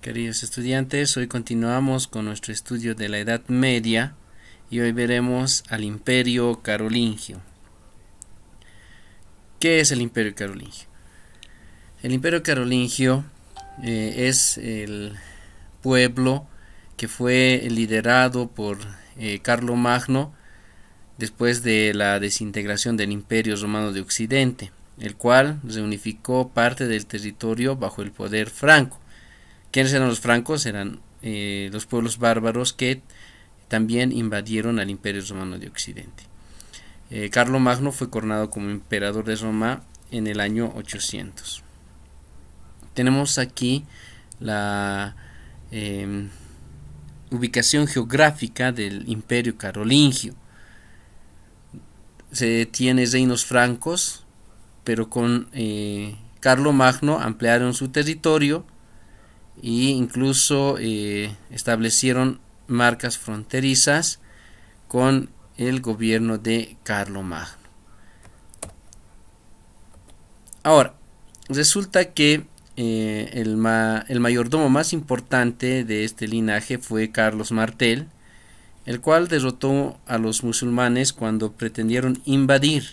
Queridos estudiantes, hoy continuamos con nuestro estudio de la Edad Media y hoy veremos al Imperio Carolingio. ¿Qué es el Imperio Carolingio? El Imperio Carolingio eh, es el pueblo que fue liderado por eh, Carlo Magno después de la desintegración del Imperio Romano de Occidente, el cual reunificó parte del territorio bajo el poder franco. ¿Quiénes eran los francos? Eran eh, los pueblos bárbaros que también invadieron al imperio romano de Occidente. Eh, Magno fue coronado como emperador de Roma en el año 800. Tenemos aquí la em, ubicación geográfica del imperio carolingio. Se tiene reinos francos, pero con eh, Magno ampliaron su territorio e incluso eh, establecieron marcas fronterizas con el gobierno de Carlomagno. Ahora, resulta que eh, el, el mayordomo más importante de este linaje fue Carlos Martel, el cual derrotó a los musulmanes cuando pretendieron invadir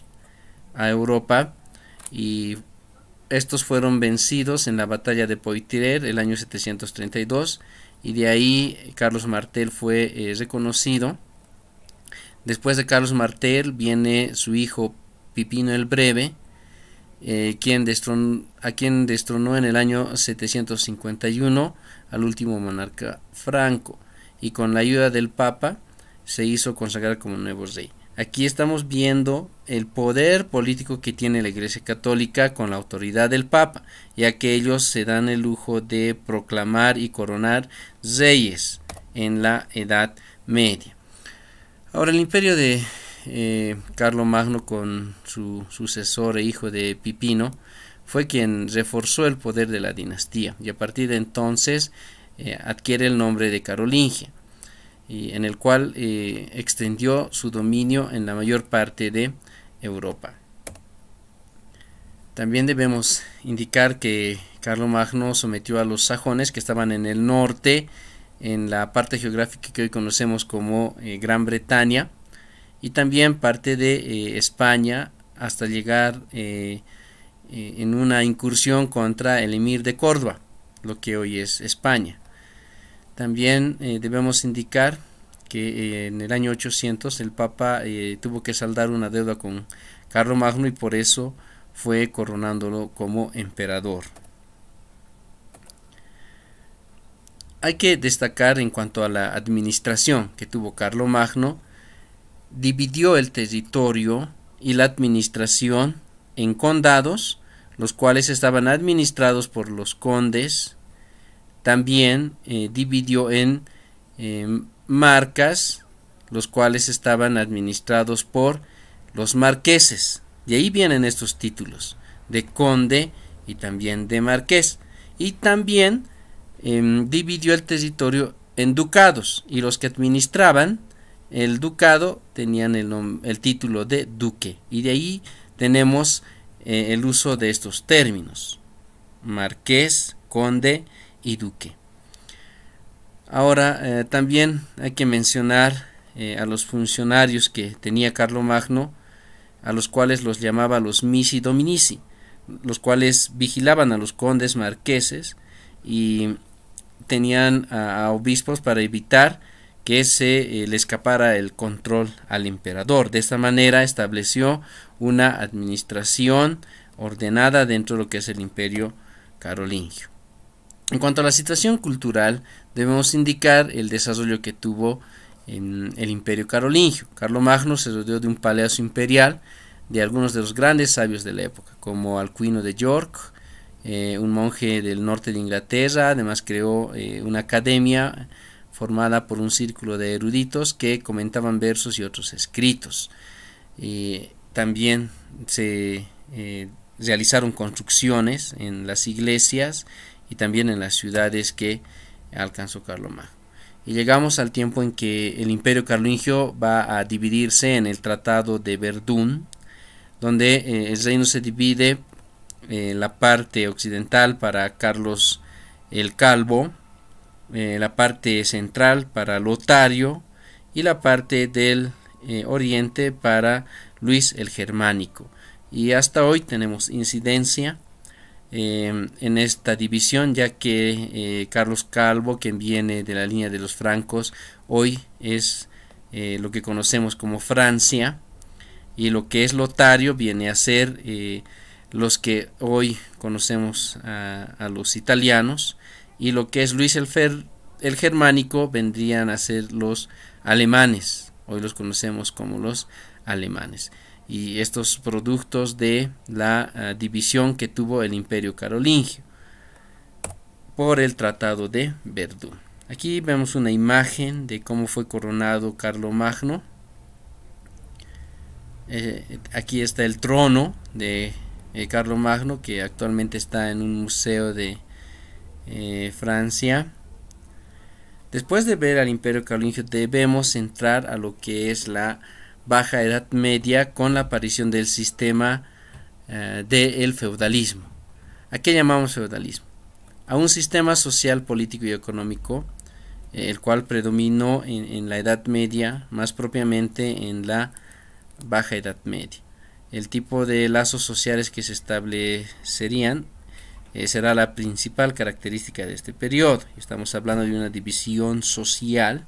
a Europa y estos fueron vencidos en la batalla de Poitiers el año 732 y de ahí Carlos Martel fue eh, reconocido. Después de Carlos Martel viene su hijo Pipino el Breve, eh, quien a quien destronó en el año 751 al último monarca franco y con la ayuda del Papa se hizo consagrar como nuevo rey. Aquí estamos viendo el poder político que tiene la Iglesia Católica con la autoridad del Papa, ya que ellos se dan el lujo de proclamar y coronar reyes en la Edad Media. Ahora el imperio de eh, Magno con su sucesor e hijo de Pipino fue quien reforzó el poder de la dinastía y a partir de entonces eh, adquiere el nombre de Carolingia y en el cual eh, extendió su dominio en la mayor parte de Europa. También debemos indicar que Carlomagno sometió a los sajones que estaban en el norte, en la parte geográfica que hoy conocemos como eh, Gran Bretaña, y también parte de eh, España hasta llegar en una incursión contra el emir de Córdoba, lo que hoy es España. También eh, debemos indicar que eh, en el año 800 el Papa eh, tuvo que saldar una deuda con Carlomagno Magno y por eso fue coronándolo como emperador. Hay que destacar en cuanto a la administración que tuvo Carlomagno, Magno, dividió el territorio y la administración en condados, los cuales estaban administrados por los condes, también eh, dividió en eh, marcas, los cuales estaban administrados por los marqueses. De ahí vienen estos títulos de conde y también de marqués. Y también em, dividió el territorio en ducados y los que administraban el ducado tenían el, título de duque. Y de ahí tenemos eh, el uso de estos términos. Marqués, conde y Duque. Ahora, eh, también hay que mencionar eh, a los funcionarios que tenía Carlomagno, a los cuales los llamaba los misi dominici, los cuales vigilaban a los condes marqueses y tenían a, obispos para evitar que se eh, le escapara el control al emperador. De esta manera estableció una administración ordenada dentro de lo que es el imperio carolingio. En cuanto a la situación cultural, debemos indicar el desarrollo que tuvo en el imperio carolingio. Carlomagno se rodeó de un palacio imperial de algunos de los grandes sabios de la época, como Alcuino de York, eh, un monje del norte de Inglaterra, además creó eh, una academia formada por un círculo de eruditos que comentaban versos y otros escritos. también se eh, realizaron construcciones en las iglesias y también en las ciudades que alcanzó Carlomagno. Y llegamos al tiempo en que el imperio carlingio va a dividirse en el Tratado de Verdún, donde eh, el reino se divide en eh, la parte occidental para Carlos el Calvo, eh, la parte central para Lotario y la parte del oriente para Luis el Germánico. Y hasta hoy tenemos incidencia Em, en esta división, ya que eh, Carlos Calvo, quien viene de la línea de los francos, hoy es eh, lo que conocemos como Francia, y lo que es Lotario viene a ser eh, los que hoy conocemos a, los italianos, y lo que es Luis el germánico vendrían a ser los alemanes, hoy los conocemos como los alemanes y estos productos de la eh, división que tuvo el imperio carolingio por el tratado de Verdún. Aquí vemos una imagen de cómo fue coronado Carlomagno. Magno eh, aquí está el trono de eh, Carlomagno que actualmente está en un museo de eh, Francia. Después de ver al imperio carolingio debemos entrar a lo que es la Baja Edad Media con la aparición del sistema eh, del feudalismo. ¿A qué llamamos feudalismo? A un sistema social, político y económico, eh, el cual predominó en, la Edad Media, más propiamente en la Baja Edad Media. El tipo de lazos sociales que se establecerían eh, será la principal característica de este periodo. Estamos hablando de una división social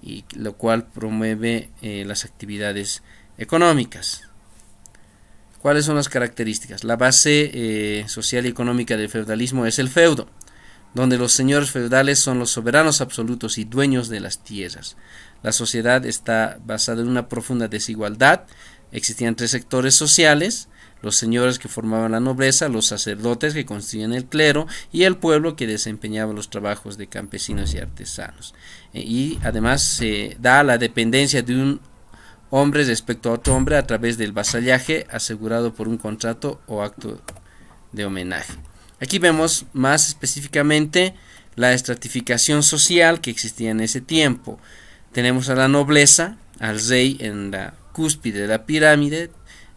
y lo cual promueve eh, las actividades económicas. ¿Cuáles son las características? La base eh, social y económica del feudalismo es el feudo, donde los señores feudales son los soberanos absolutos y dueños de las tierras. La sociedad está basada en una profunda desigualdad. Existían tres sectores sociales, los señores que formaban la nobleza, los sacerdotes que constituían el clero y el pueblo que desempeñaba los trabajos de campesinos y artesanos. E, y además se da la dependencia de un hombre respecto a otro hombre a través del vasallaje asegurado por un contrato o acto de homenaje. Aquí vemos más específicamente la estratificación social que existía en ese tiempo. Tenemos a la nobleza, al rey en la cúspide de la pirámide,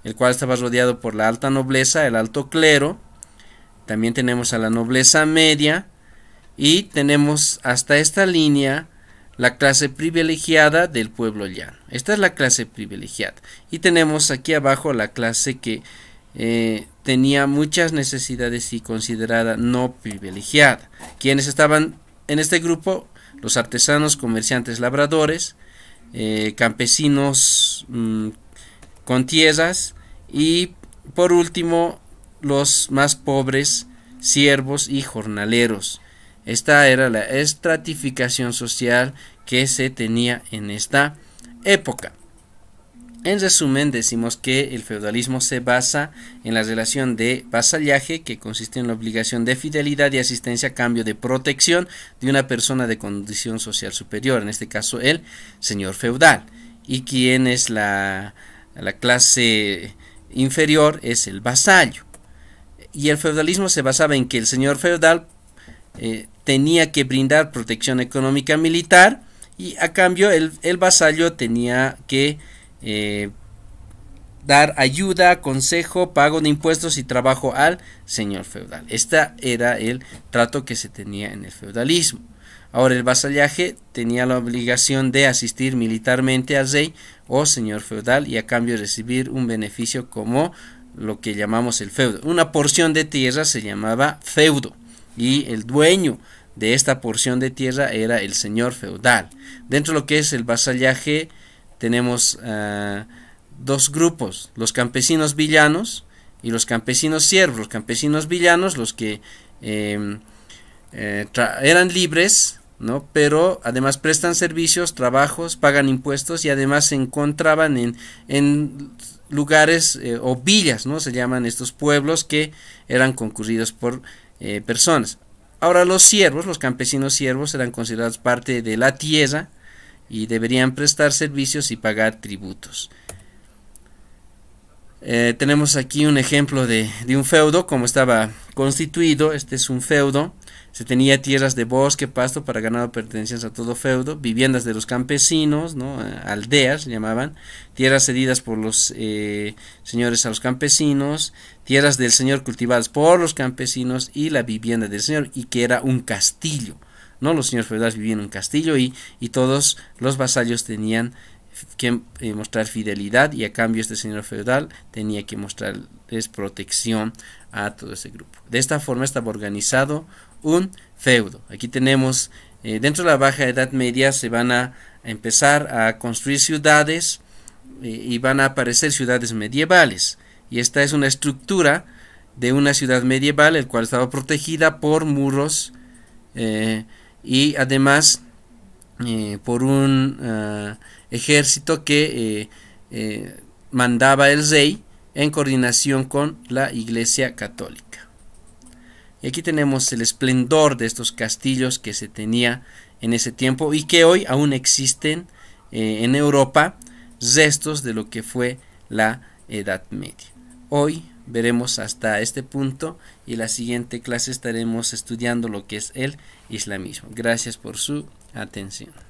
el cual estaba rodeado por la alta nobleza, el alto clero, también tenemos a la nobleza media y tenemos hasta esta línea la clase privilegiada del pueblo llano. Esta es la clase privilegiada. Y tenemos aquí abajo la clase que eh, tenía muchas necesidades y considerada no privilegiada. Quienes estaban en este grupo, los artesanos, comerciantes, labradores, eh, campesinos mm, con tierras y por último, los más pobres, siervos y jornaleros. Esta era la estratificación social que se tenía en esta época. En resumen, decimos que el feudalismo se basa en la relación de vasallaje, que consiste en la obligación de fidelidad y asistencia a cambio de protección de una persona de condición social superior, en este caso el señor feudal. ¿Y quién es la, la clase inferior es el vasallo. Y el feudalismo se basaba en que el señor feudal eh, tenía que brindar protección económica militar y a cambio el, vasallo tenía que eh, dar ayuda, consejo, pago de impuestos y trabajo al señor feudal. Este era el trato que se tenía en el feudalismo. Ahora el vasallaje tenía la obligación de asistir militarmente al rey o señor feudal y a cambio recibir un beneficio como lo que llamamos el feudo. Una porción de tierra se llamaba feudo y el dueño de esta porción de tierra era el señor feudal. Dentro de lo que es el vasallaje tenemos ah, dos grupos, los campesinos villanos y los campesinos siervos. Los campesinos villanos, los que em, eh, eran libres, ¿no? Pero además prestan servicios, trabajos, pagan impuestos y además se encontraban en, en lugares eh, o villas, ¿no? Se llaman estos pueblos que eran concurridos por eh, personas. Ahora los siervos, los campesinos siervos eran considerados parte de la tierra y deberían prestar servicios y pagar tributos. tenemos aquí un ejemplo de, de un feudo, como estaba constituido. Este es un feudo se tenía tierras de bosque, pasto para ganado pertenecientes a todo feudo, viviendas de los campesinos, ¿no? Eh, aldeas llamaban, tierras cedidas por los eh, señores a los campesinos, tierras del señor cultivadas por los campesinos y la vivienda del señor, y que era un castillo. ¿no? Los señores feudales vivían en un castillo y, todos los vasallos tenían que eh, mostrar fidelidad y a cambio este señor feudal tenía que mostrarles protección a todo ese grupo. De esta forma estaba organizado un feudo. Aquí tenemos, eh, dentro de la Baja Edad Media se van a empezar a construir ciudades eh, y van a aparecer ciudades medievales. Y esta es una estructura de una ciudad medieval, el cual estaba protegida por muros eh, y además por un ah, ejército que mandaba el rey en coordinación con la Iglesia Católica aquí tenemos el esplendor de estos castillos que se tenía en ese tiempo y que hoy aún existen eh, en Europa restos de lo que fue la Edad Media. Hoy veremos hasta este punto y en la siguiente clase estaremos estudiando lo que es el islamismo. Gracias por su atención.